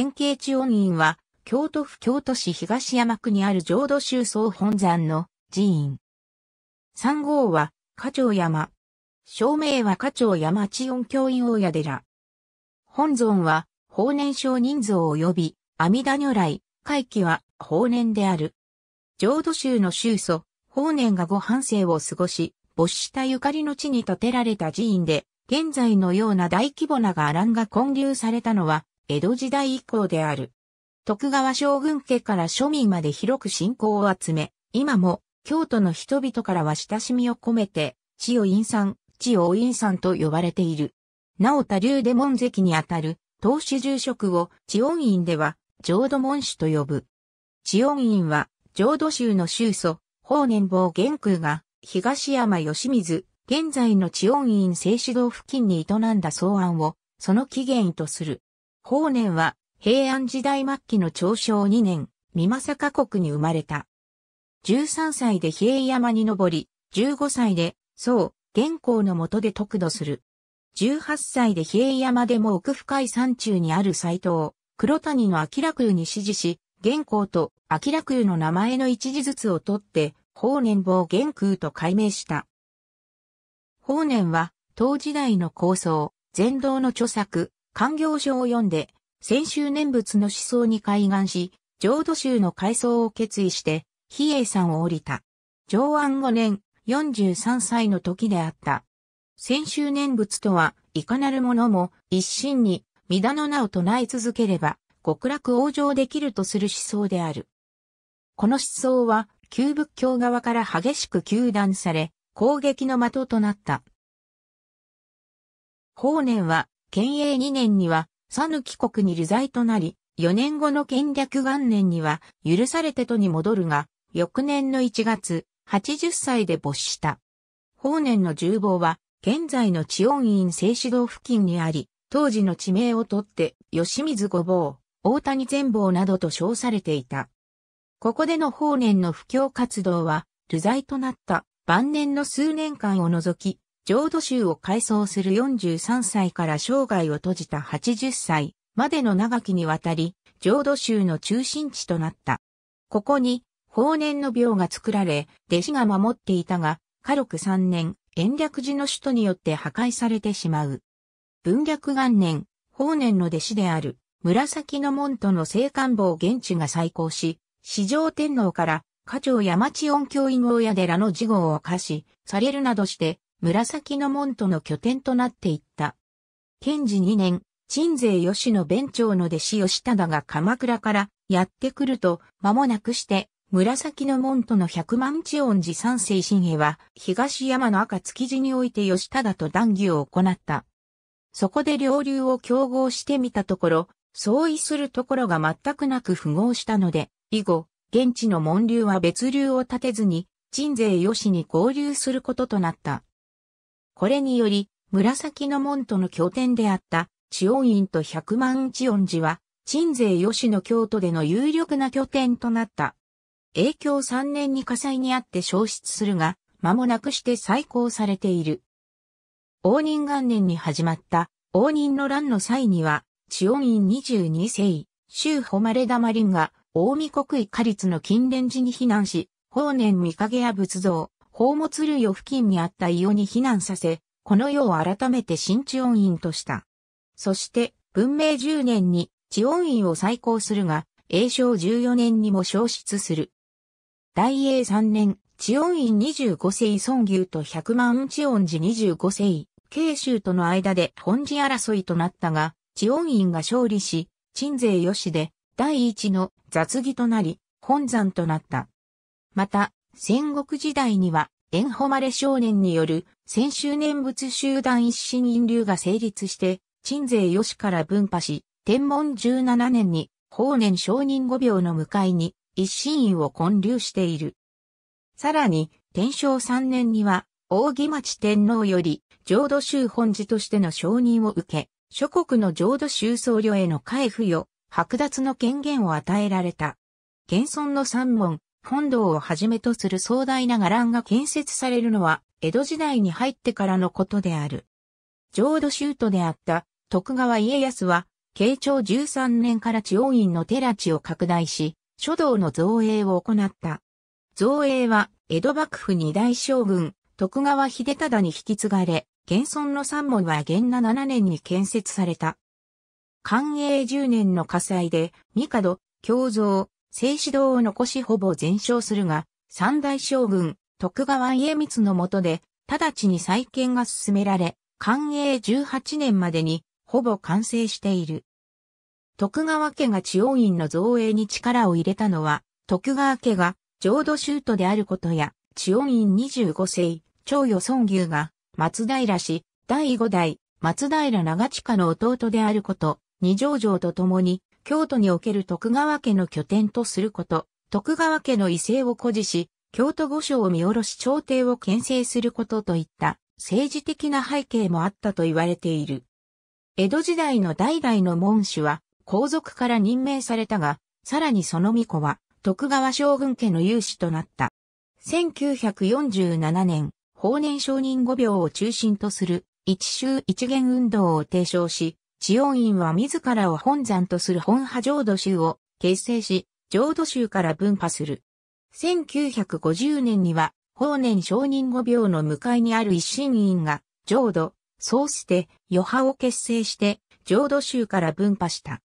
円形地音院は、京都府京都市東山区にある浄土宗総本山の寺院。3号は、花鳥山。正明は花鳥山地音教院大屋寺。本尊は、法年上人像及び、阿弥陀如来、会期は、法年である。浄土宗の宗祖、法年がご半生を過ごし、没したゆかりの地に建てられた寺院で、現在のような大規模な伽藍が建立されたのは、江戸時代以降である。徳川将軍家から庶民まで広く信仰を集め、今も京都の人々からは親しみを込めて、千代院さん、千代院さんと呼ばれている。なお他流で門跡にあたる、当主住職を千音院では、浄土門主と呼ぶ。千音院は、浄土宗の宗祖、法年坊玄空が、東山義水、現在の千音院聖子堂付近に営んだ草案を、その起源とする。法然は平安時代末期の長生2年、三政国に生まれた。13歳で平山に登り、15歳で、宋、元皇の下で得度する。18歳で平山でも奥深い山中にある斎藤、黒谷の明楽湯に指示し、元皇と明楽湯の名前の一字ずつを取って、法然坊元空と改名した。法然は、当時代の構想、禅道の著作、官業書を読んで、先週念仏の思想に開眼し、浄土宗の改装を決意して、比叡山を降りた。上安5年、43歳の時であった。先週念仏とは、いかなるものも、一心に、皆の名を唱え続ければ、極楽往生できるとする思想である。この思想は、旧仏教側から激しく糾弾され、攻撃の的となった。法然は、建営2年には、佐抜国に流罪となり、4年後の建略元年には、許されてとに戻るが、翌年の1月、80歳で没した。法年の重望は、現在の地温院聖指導付近にあり、当時の地名をとって、吉水五坊、大谷全坊などと称されていた。ここでの法年の布教活動は、流罪となった晩年の数年間を除き、浄土宗を改装する43歳から生涯を閉じた80歳までの長きにわたり、浄土宗の中心地となった。ここに、法然の廟が作られ、弟子が守っていたが、火力3年、延暦寺の首都によって破壊されてしまう。文略元年、法然の弟子である、紫の門徒の聖官房現地が再興し、四条天皇から、家長山地音教院大屋寺の事号を課し、されるなどして、紫の門徒の拠点となっていった。賢治2年、鎮西吉野弁長の弟子吉忠が鎌倉からやってくると、間もなくして、紫の門徒の百万千音寺三世神へは、東山の赤築地において吉忠と談義を行った。そこで両流を競合してみたところ、相違するところが全くなく符合したので、以後、現地の門流は別流を立てずに、鎮西吉に合流することとなった。これにより、紫の門との拠点であった、千恩院と百万千恩寺は、鎮西吉野京都での有力な拠点となった。永響3年に火災にあって消失するが、間もなくして再興されている。応仁元年に始まった、応仁の乱の際には、千恩院22世、周誉玉林が、大見国威下律の近蓮寺に避難し、法然御影や仏像、宝物類を付近にあった伊予に避難させ、この世を改めて新地音院とした。そして、文明10年に地音院を再興するが、永正14年にも消失する。大英3年、地音院25世孫牛と百万地音寺25世、慶州との間で本寺争いとなったが、地音院が勝利し、鎮西しで第一の雑技となり、本山となった。また、戦国時代にはエンホマレ少年による先週念仏集団一心引流が成立して、鎮西吉から分派し、天文17年に、法年承認五秒の迎えに、一心院を建立している。さらに、天正三年には、大木町天皇より、浄土宗本寺としての承認を受け、諸国の浄土宗僧侶への会付与、剥奪の権限を与えられた。現存の三門、本堂をはじめとする壮大な伽藍が建設されるのは、江戸時代に入ってからのことである。浄土宗徒であった徳川家康は、慶長13年から地王院の寺地を拡大し、書道の造営を行った。造営は、江戸幕府二大将軍、徳川秀忠に引き継がれ、現存の三門は元那7年に建設された。寛永10年の火災で、帝、京造、静止堂を残しほぼ全焼するが、三大将軍、徳川家光の下で、直ちに再建が進められ、寛永18年までに、ほぼ完成している。徳川家が地温院の造営に力を入れたのは、徳川家が浄土宗徒であることや、地温院25世、長与孫牛が、松平氏、第5代、松平長近の弟であること、二条城と共に、京都における徳川家の拠点とすること、徳川家の威勢を誇示し、京都御所を見下ろし朝廷を牽制することといった政治的な背景もあったと言われている。江戸時代の代々の門主は皇族から任命されたが、さらにその巫女は徳川将軍家の有志となった。1947年、法年承認五病を中心とする一州一元運動を提唱し、知音院は自らを本山とする本派浄土宗を結成し、浄土宗から分派する。1950年には、法年承認後病の向かいにある一心院が、浄土、そうして余派を結成して、浄土宗から分派した。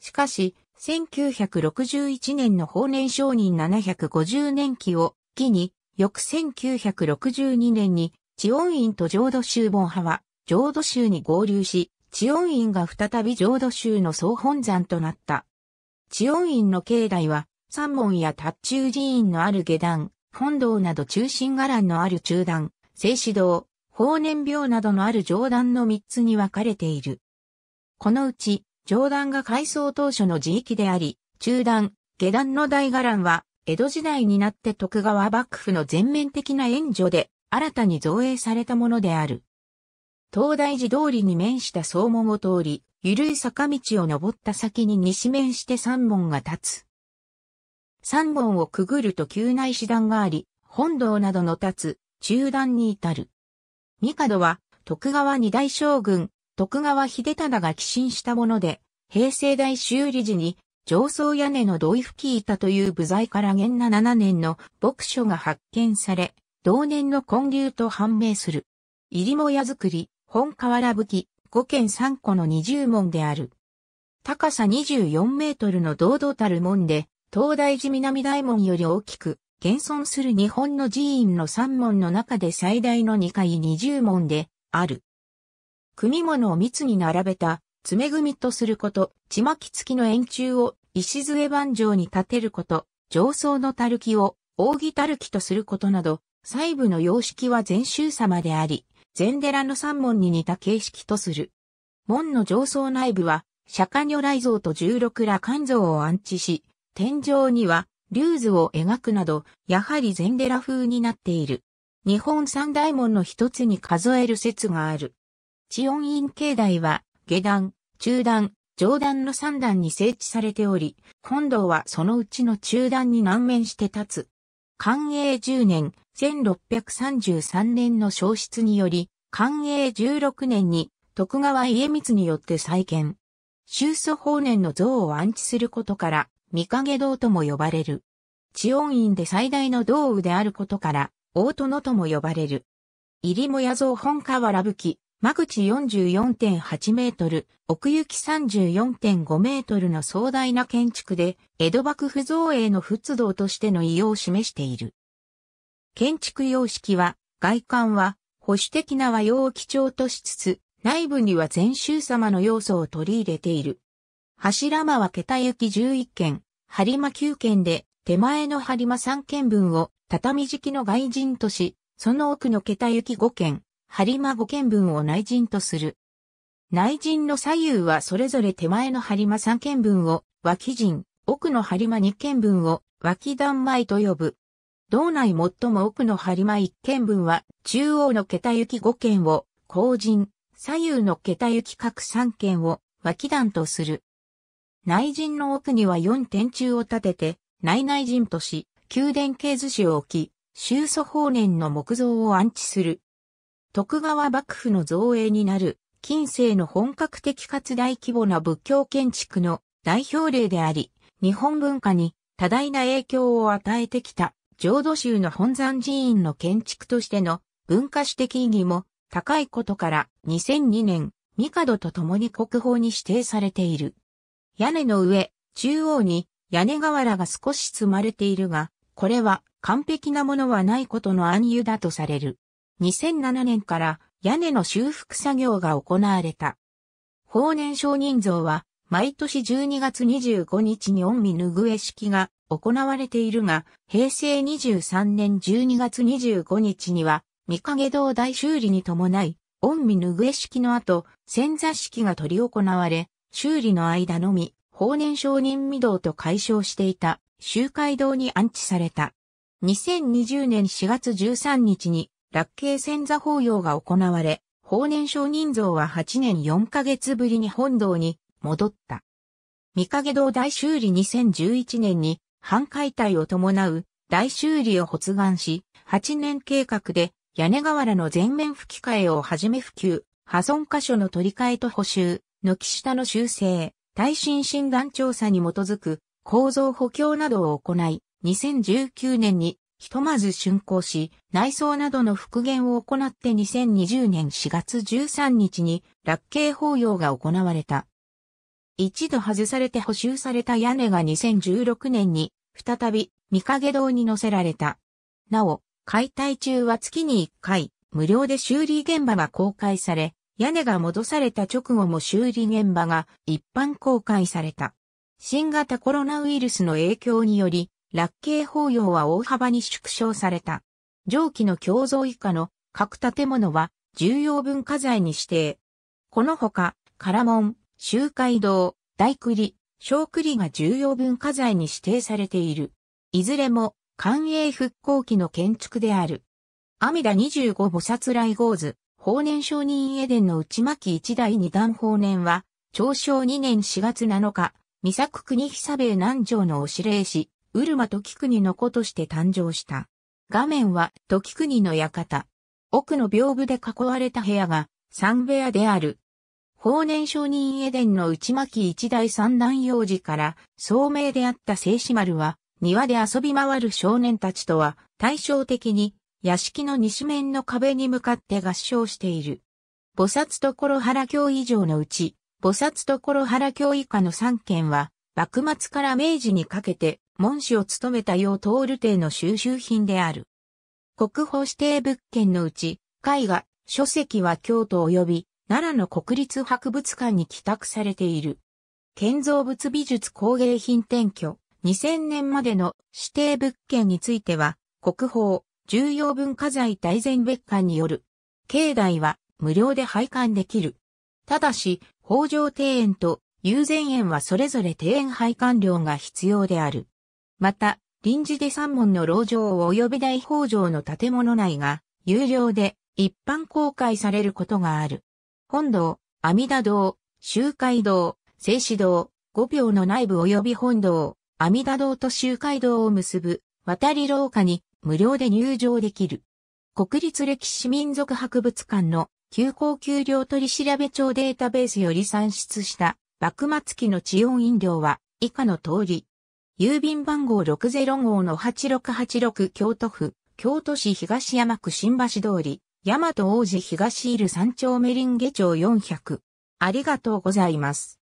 しかし、1961年の法年承認750年期を機に、翌1962年に、知音院と浄土宗本派は、浄土宗に合流し、知音院が再び浄土宗の総本山となった。知音院の境内は、三門や達中寺院のある下段、本堂など中心伽藍のある中段、静止堂、法年病などのある上段の三つに分かれている。このうち、上段が改装当初の地域であり、中段、下段の大伽藍は、江戸時代になって徳川幕府の全面的な援助で、新たに造営されたものである。東大寺通りに面した総門を通り、緩い坂道を登った先に西面して三門が立つ。三門をくぐると急な石段があり、本堂などの立つ中段に至る。帝は徳川二大将軍、徳川秀忠が寄進したもので、平成大修理時に上層屋根の土井吹板という部材から元那年の牧書が発見され、同年の混流と判明する。入りも屋作り、本河原武器、五軒三個の二十門である。高さ24メートルの堂々たる門で、東大寺南大門より大きく、現存する日本の寺院の三門の中で最大の二階二十門で、ある。組物を密に並べた、詰め組とすること、ちまき付きの円柱を石杖盤上に立てること、上層のたるきを扇たるきとすることなど、細部の様式は全宗様であり、禅寺の三門に似た形式とする。門の上層内部は、釈迦如来像と十六羅漢像を安置し、天井には、竜図を描くなど、やはり禅寺風になっている。日本三大門の一つに数える説がある。地音院境内は、下段、中段、上段の三段に整地されており、本堂はそのうちの中段に南面して立つ。寛永十年、1633年の消失により、寛永16年に徳川家光によって再建。周祖法年の像を安置することから、三影堂とも呼ばれる。地温院で最大の道具であることから、大殿とも呼ばれる。入もや像本川ラ吹き、間口44.8メートル、奥行き34.5メートルの壮大な建築で、江戸幕府造営の仏道としての異様を示している。建築様式は、外観は保守的な和洋を基調としつつ、内部には禅宗様の要素を取り入れている。柱間は桁行き11件、張間9件で、手前の張間3件分を畳敷きの外人とし、その奥の桁行き5件、張間5件分を内人とする。内陣の左右はそれぞれ手前の張間3件分を脇陣、奥の張間2件分を脇段前と呼ぶ。道内最も奥のり間一軒分は、中央の桁行き5軒を、後陣、左右の桁行き各3軒を、脇段とする。内陣の奥には4天柱を建てて、内内陣とし、宮殿系図紙を置き、周祖法年の木造を安置する。徳川幕府の造営になる、近世の本格的かつ大規模な仏教建築の代表例であり、日本文化に多大な影響を与えてきた浄土宗の本山寺院の建築としての文化史的意義も高いことから2002年、帝と共に国宝に指定されている。屋根の上、中央に屋根瓦が少し積まれているが、これは完璧なものはないことの暗喩だとされる。2007年から屋根の修復作業が行われた。法然上人像は毎年12月25日に御身拭え式が行われているが、平成23年12月25日には、三影堂大修理に伴い、御身拭え式の後、潜座式が執り行われ、修理の間のみ、法年承認御堂と解消していた、集会堂に安置された。2020年4月13日に、落慶潜座法要が行われ、法年承認像は8年4ヶ月ぶりに本堂に戻った。三影堂大修理2011年に、半解体を伴う大修理を発願し、8年計画で屋根瓦の全面吹き替えをはじめ普及、破損箇所の取り替えと補修、軒下の修正、耐震診断調査に基づく構造補強などを行い、2019年にひとまず竣工し、内装などの復元を行って2020年4月13日に落慶法要が行われた。一度外されて補修された屋根が2016年に再び三影堂に乗せられた。なお、解体中は月に1回、無料で修理現場が公開され、屋根が戻された直後も修理現場が一般公開された。新型コロナウイルスの影響により、落慶法要は大幅に縮小された。上記の共造以下の各建物は重要文化財に指定。このほか、唐門、周回道、大栗、小栗が重要文化財に指定されている。いずれも、官営復興期の建築である。阿弥陀25菩薩来号図、法年承認エデンの内巻一代二段法年は、長生2年4月7日、三作国久兵衛南城のお指令し、ウルマ時国の子として誕生した。画面は時国の館。奥の屏風で囲われた部屋が、三部屋である。法然上人エデンの内巻一大三男幼児から、聡明であった聖子丸は、庭で遊び回る少年たちとは、対照的に、屋敷の西面の壁に向かって合唱している。菩薩所原教以上のうち、菩薩所原教以下の三件は、幕末から明治にかけて、門主を務めた通る帝の収集品である。国宝指定物件のうち、絵画、書籍は京都及び奈良の国立博物館に寄託されている。建造物美術工芸品転居2000年までの指定物件については国宝重要文化財大全別館による。境内は無料で拝観できる。ただし、北条庭園と友禅園はそれぞれ庭園拝観料が必要である。また、臨時で三門の牢城及び大北条の建物内が有料で一般公開されることがある。本堂、阿弥陀堂、周海堂、静止堂、五秒の内部及び本堂、阿弥陀堂と周海堂を結ぶ、渡り廊下に無料で入場できる。国立歴史民族博物館の休校給料取調べデータベースより算出した幕末期の地温飲料は以下の通り。郵便番号60号の8686京都府、京都市東山区新橋通り、大和王子東いる山頂メリンゲ町400。ありがとうございます。